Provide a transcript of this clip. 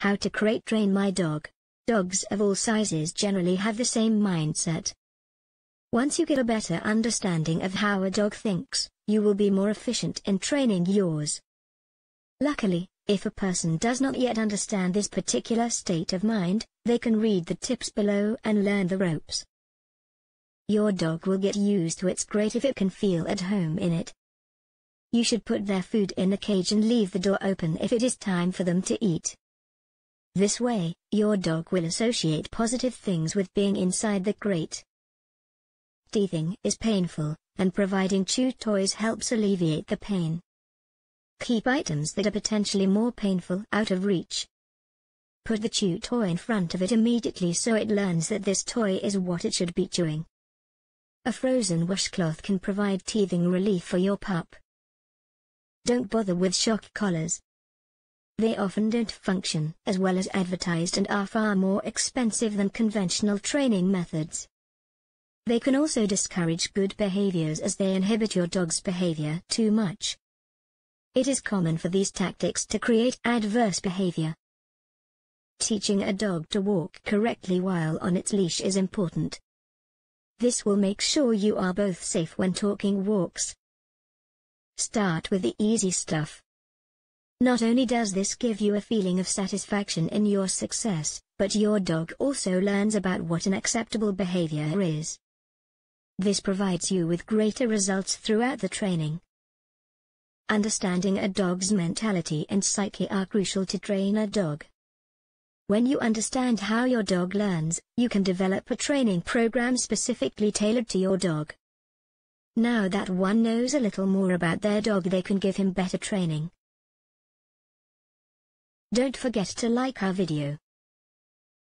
How to crate train my dog. Dogs of all sizes generally have the same mindset. Once you get a better understanding of how a dog thinks, you will be more efficient in training yours. Luckily, if a person does not yet understand this particular state of mind, they can read the tips below and learn the ropes. Your dog will get used to its crate if it can feel at home in it. You should put their food in the cage and leave the door open if it is time for them to eat. This way, your dog will associate positive things with being inside the crate. Teething is painful, and providing chew toys helps alleviate the pain. Keep items that are potentially more painful out of reach. Put the chew toy in front of it immediately so it learns that this toy is what it should be chewing. A frozen washcloth can provide teething relief for your pup. Don't bother with shock collars, they often don't function as well as advertised and are far more expensive than conventional training methods. They can also discourage good behaviors as they inhibit your dog's behavior too much. It is common for these tactics to create adverse behavior. Teaching a dog to walk correctly while on its leash is important. This will make sure you are both safe when talking walks. Start with the easy stuff. Not only does this give you a feeling of satisfaction in your success, but your dog also learns about what an acceptable behavior is. This provides you with greater results throughout the training. Understanding a dog's mentality and psyche are crucial to train a dog. When you understand how your dog learns, you can develop a training program specifically tailored to your dog. Now that one knows a little more about their dog they can give him better training. Don't forget to like our video.